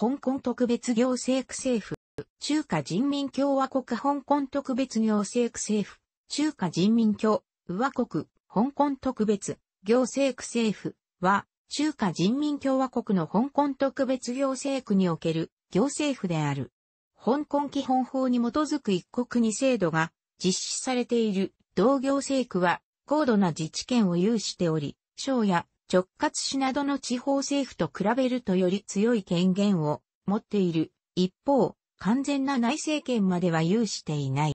香港特別行政区政府、中華人民共和国香港特別行政区政府、中華人民共和国、香港特別行政区政府は、中華人民共和国の香港特別行政区における行政府である。香港基本法に基づく一国二制度が実施されている同行政区は高度な自治権を有しており、省や直轄市などの地方政府と比べるとより強い権限を持っている。一方、完全な内政権までは有していない。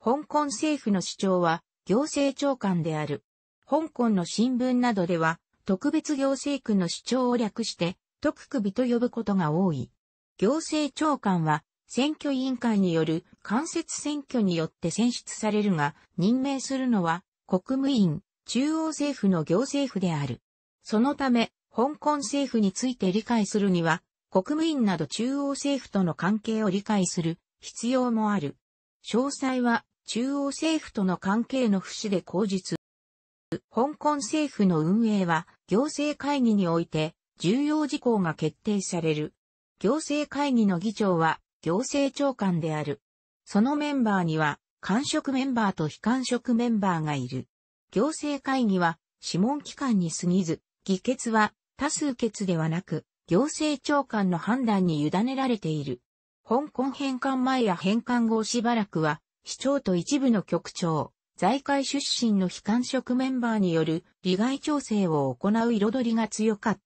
香港政府の主張は行政長官である。香港の新聞などでは特別行政区の主張を略して特首と呼ぶことが多い。行政長官は選挙委員会による間接選挙によって選出されるが任命するのは国務院中央政府の行政府である。そのため、香港政府について理解するには、国務院など中央政府との関係を理解する必要もある。詳細は中央政府との関係の節で口実。香港政府の運営は行政会議において重要事項が決定される。行政会議の議長は行政長官である。そのメンバーには、官職メンバーと非官職メンバーがいる。行政会議は、諮問機関に過ぎず、議決は多数決ではなく、行政長官の判断に委ねられている。香港返還前や返還後しばらくは、市長と一部の局長、財界出身の非官職メンバーによる利害調整を行う彩りが強かっ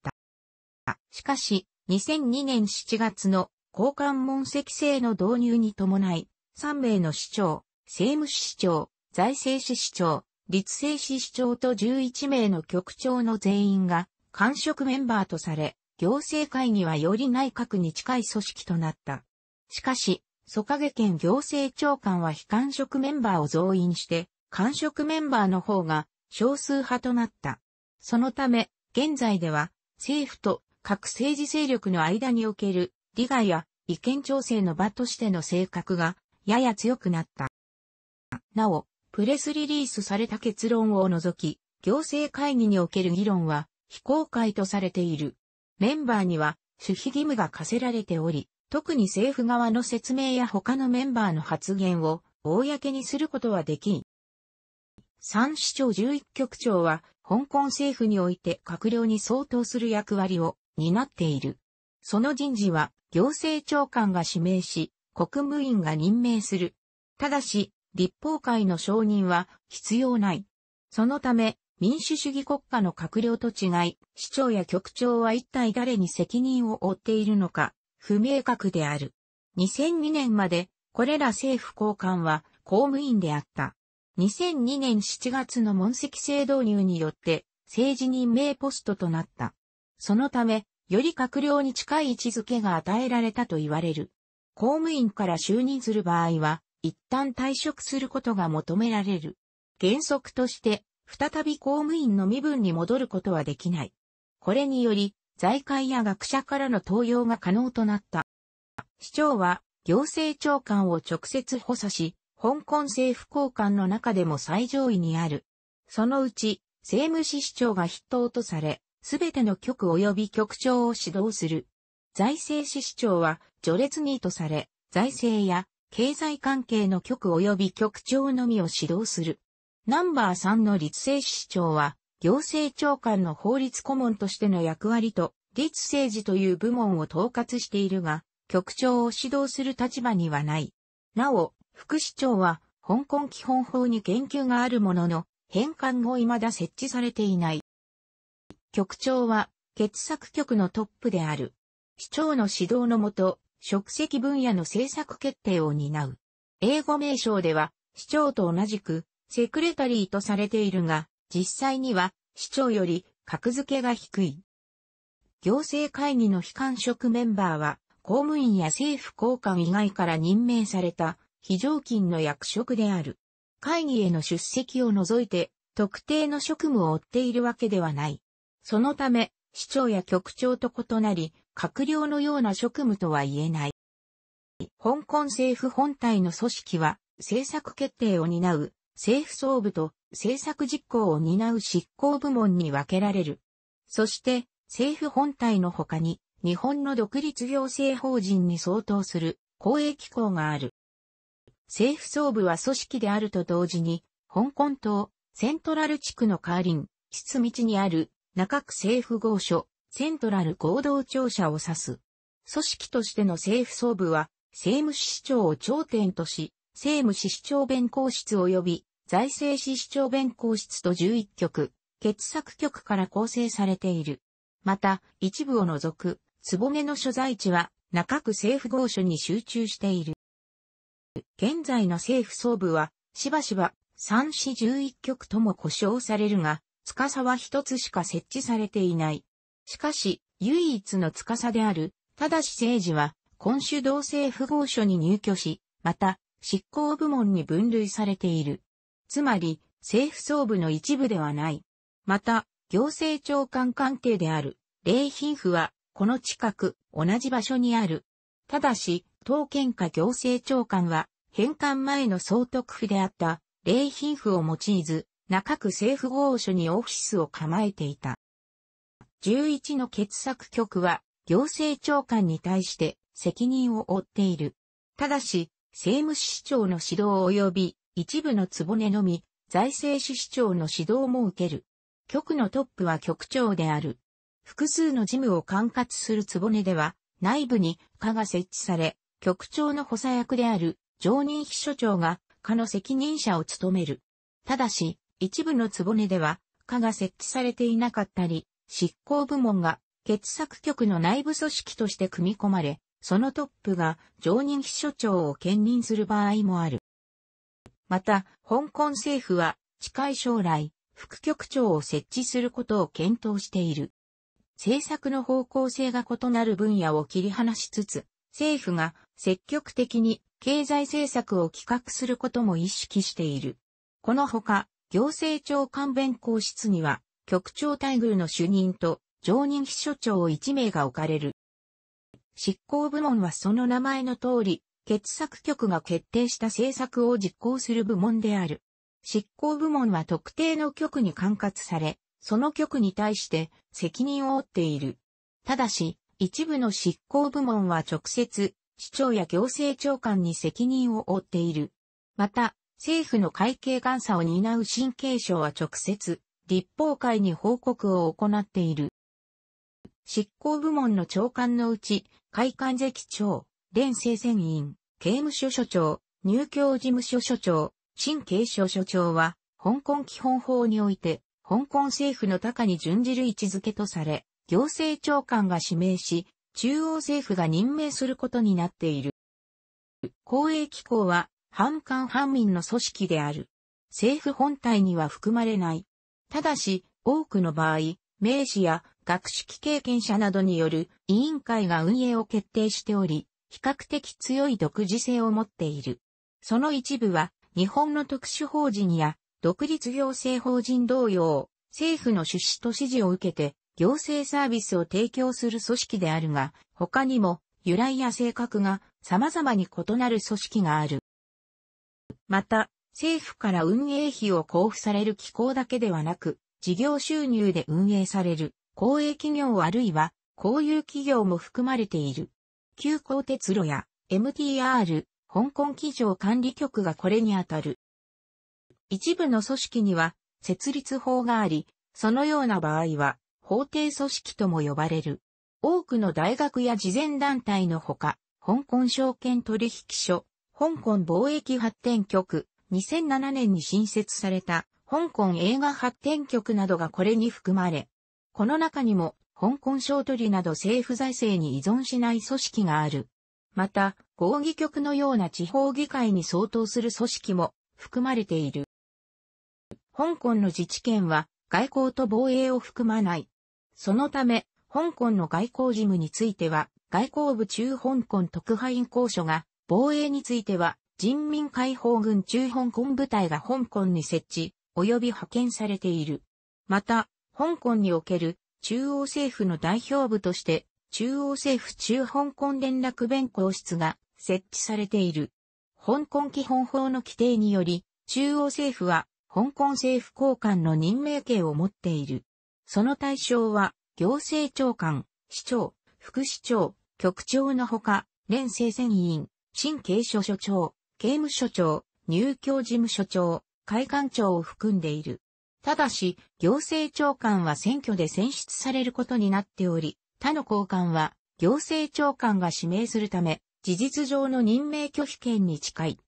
た。しかし、2002年7月の交換問責制の導入に伴い、3名の市長、政務市長、財政市市長、立政市市長と11名の局長の全員が、官職メンバーとされ、行政会議はより内閣に近い組織となった。しかし、蘇影県行政長官は非官職メンバーを増員して、官職メンバーの方が少数派となった。そのため、現在では政府と各政治勢力の間における利害や意見調整の場としての性格がやや強くなった。なお、プレスリリースされた結論を除き、行政会議における議論は非公開とされている。メンバーには守秘義務が課せられており、特に政府側の説明や他のメンバーの発言を公にすることはできん。3市長11局長は香港政府において閣僚に相当する役割を担っている。その人事は行政長官が指名し、国務院が任命する。ただし、立法会の承認は必要ない。そのため、民主主義国家の閣僚と違い、市長や局長は一体誰に責任を負っているのか、不明確である。2002年まで、これら政府高官は公務員であった。2002年7月の問責制導入によって、政治任命ポストとなった。そのため、より閣僚に近い位置づけが与えられたと言われる。公務員から就任する場合は、一旦退職することが求められる。原則として、再び公務員の身分に戻ることはできない。これにより、財界や学者からの登用が可能となった。市長は、行政長官を直接補佐し、香港政府高官の中でも最上位にある。そのうち、政務市市長が筆頭とされ、すべての局及び局長を指導する。財政市市長は、序列2とされ、財政や経済関係の局及び局長のみを指導する。ナンバー3の立政市長は、行政長官の法律顧問としての役割と、立政治という部門を統括しているが、局長を指導する立場にはない。なお、副市長は、香港基本法に言及があるものの、返還後未だ設置されていない。局長は、傑作局のトップである。市長の指導のもと、職責分野の政策決定を担う。英語名称では、市長と同じく、セクレタリーとされているが、実際には、市長より、格付けが低い。行政会議の非官職メンバーは、公務員や政府高官以外から任命された、非常勤の役職である。会議への出席を除いて、特定の職務を負っているわけではない。そのため、市長や局長と異なり、閣僚のような職務とは言えない。香港政府本体の組織は、政策決定を担う政府総部と政策実行を担う執行部門に分けられる。そして、政府本体の他に、日本の独立行政法人に相当する公営機構がある。政府総部は組織であると同時に、香港島、セントラル地区のカーリン、室道にある中区政府合所、セントラル合同庁舎を指す。組織としての政府総部は、政務市長を頂点とし、政務市市長弁公室及び財政市市長弁公室と11局、傑作局から構成されている。また、一部を除く、つぼげの所在地は、中区政府合所に集中している。現在の政府総部は、しばしば、3市11局とも呼称されるが、司は一つしか設置されていない。しかし、唯一の司である、ただし政治は、今週同性符号書に入居し、また、執行部門に分類されている。つまり、政府総部の一部ではない。また、行政長官官邸である、霊品府は、この近く、同じ場所にある。ただし、当県下行政長官は、返還前の総督府であった、霊品府を用いず、中区政府合書にオフィスを構えていた。11の傑作局は行政長官に対して責任を負っている。ただし、政務市長の指導及び一部のつぼねのみ、財政市市長の指導も受ける。局のトップは局長である。複数の事務を管轄するつぼねでは、内部に課が設置され、局長の補佐役である常任秘書長が課の責任者を務める。ただし、一部のつぼねでは、課が設置されていなかったり、執行部門が傑作局の内部組織として組み込まれ、そのトップが常任秘書長を兼任する場合もある。また、香港政府は近い将来、副局長を設置することを検討している。政策の方向性が異なる分野を切り離しつつ、政府が積極的に経済政策を企画することも意識している。このほか、行政長官弁公室には局長待遇の主任と常任秘書長を1名が置かれる。執行部門はその名前の通り、傑作局が決定した政策を実行する部門である。執行部門は特定の局に管轄され、その局に対して責任を負っている。ただし、一部の執行部門は直接、市長や行政長官に責任を負っている。また、政府の会計監査を担う神経省は直接、立法会に報告を行っている。執行部門の長官のうち、会館席長、連政選員、刑務所所長、入教事務所所長、新警所所長は、香港基本法において、香港政府の高に準じる位置づけとされ、行政長官が指名し、中央政府が任命することになっている。公営機構は、反韓反民の組織である。政府本体には含まれない。ただし、多くの場合、名詞や学識経験者などによる委員会が運営を決定しており、比較的強い独自性を持っている。その一部は、日本の特殊法人や独立行政法人同様、政府の出資と指示を受けて、行政サービスを提供する組織であるが、他にも由来や性格が様々に異なる組織がある。また、政府から運営費を交付される機構だけではなく、事業収入で運営される公営企業あるいは公有企業も含まれている。急行鉄路や MTR、香港機場管理局がこれにあたる。一部の組織には設立法があり、そのような場合は法定組織とも呼ばれる。多くの大学や慈善団体のほか、香港証券取引所、香港貿易発展局、2007年に新設された香港映画発展局などがこれに含まれ、この中にも香港商取りなど政府財政に依存しない組織がある。また、合議局のような地方議会に相当する組織も含まれている。香港の自治権は外交と防衛を含まない。そのため、香港の外交事務については、外交部中香港特派員公所が、防衛については、人民解放軍中香港部隊が香港に設置、及び派遣されている。また、香港における中央政府の代表部として、中央政府中香港連絡弁公室が設置されている。香港基本法の規定により、中央政府は香港政府高官の任命権を持っている。その対象は、行政長官、市長、副市長、局長のほか、連政選委員、新警所所長、刑務所長、入居事務所長、会館長を含んでいる。ただし、行政長官は選挙で選出されることになっており、他の高官は行政長官が指名するため、事実上の任命拒否権に近い。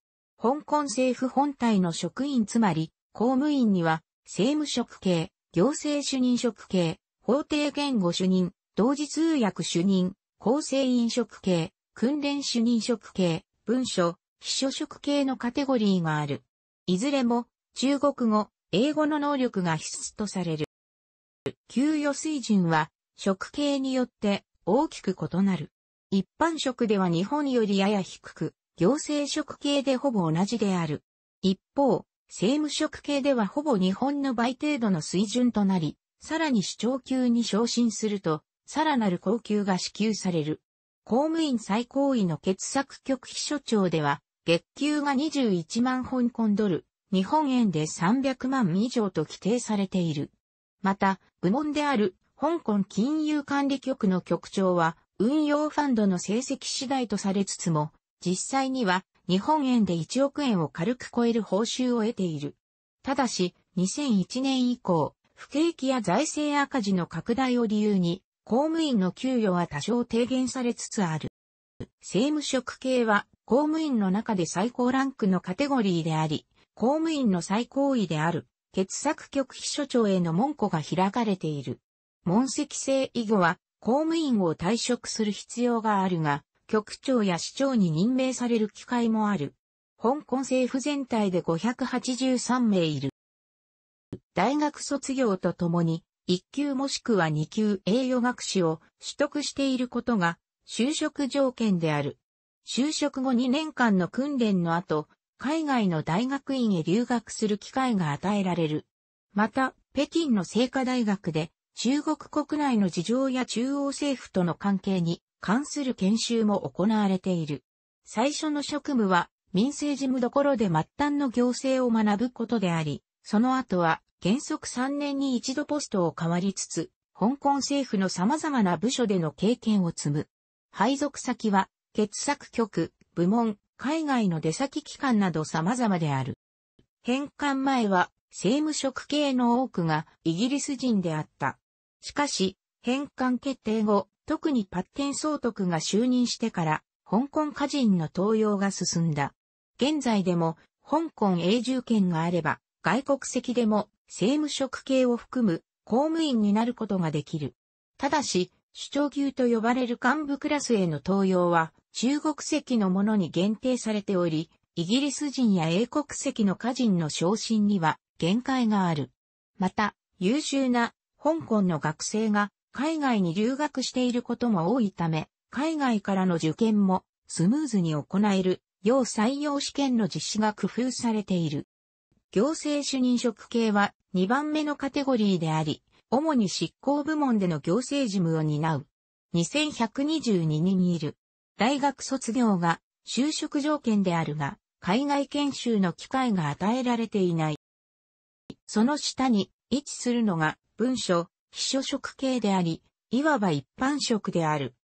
香港政府本体の職員つまり、公務員には、政務職系、行政主任職系、法定言語主任、同時通訳主任、厚生飲食系、訓練主任職系、文書、秘書職系のカテゴリーがある。いずれも、中国語、英語の能力が必須とされる。給与水準は、食系によって大きく異なる。一般食では日本よりやや低く、行政職系でほぼ同じである。一方、政務職系ではほぼ日本の倍程度の水準となり、さらに市長級に昇進すると、さらなる高級が支給される。公務員最高位の傑作局秘書長では、月給が21万香港ドル、日本円で300万以上と規定されている。また、部門である香港金融管理局の局長は、運用ファンドの成績次第とされつつも、実際には日本円で1億円を軽く超える報酬を得ている。ただし、2001年以降、不景気や財政赤字の拡大を理由に、公務員の給与は多少低減されつつある。政務職系は公務員の中で最高ランクのカテゴリーであり、公務員の最高位である、傑作局秘書長への門戸が開かれている。問責制以後は、公務員を退職する必要があるが、局長や市長に任命される機会もある。香港政府全体で583名いる。大学卒業とともに、1級もしくは2級栄誉学士を取得していることが就職条件である。就職後2年間の訓練の後、海外の大学院へ留学する機会が与えられる。また、北京の聖火大学で、中国国内の事情や中央政府との関係に関する研修も行われている。最初の職務は、民生事務どころで末端の行政を学ぶことであり、その後は原則3年に一度ポストを変わりつつ、香港政府の様々な部署での経験を積む。配属先は、傑作局、部門、海外の出先機関など様々である。返還前は、政務職系の多くがイギリス人であった。しかし、返還決定後、特にパッテン総督が就任してから、香港家人の登用が進んだ。現在でも、香港永住権があれば、外国籍でも政務職系を含む公務員になることができる。ただし、首長級と呼ばれる幹部クラスへの登用は、中国籍のものに限定されており、イギリス人や英国籍の家人の昇進には限界がある。また、優秀な香港の学生が海外に留学していることも多いため、海外からの受験もスムーズに行える、要採用試験の実施が工夫されている。行政主任職系は2番目のカテゴリーであり、主に執行部門での行政事務を担う。2122人いる。大学卒業が就職条件であるが、海外研修の機会が与えられていない。その下に位置するのが文書、秘書職系であり、いわば一般職である。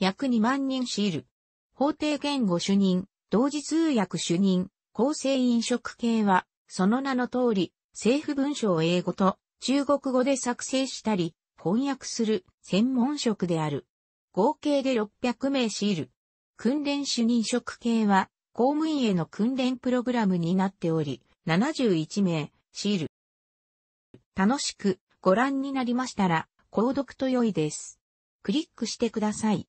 約2万人知る。法定言語主任、同時通訳主任、構成員職系は、その名の通り、政府文書を英語と中国語で作成したり、翻訳する専門職である。合計で600名シール。訓練主任職系は、公務員への訓練プログラムになっており、71名、シール。楽しくご覧になりましたら、購読と良いです。クリックしてください。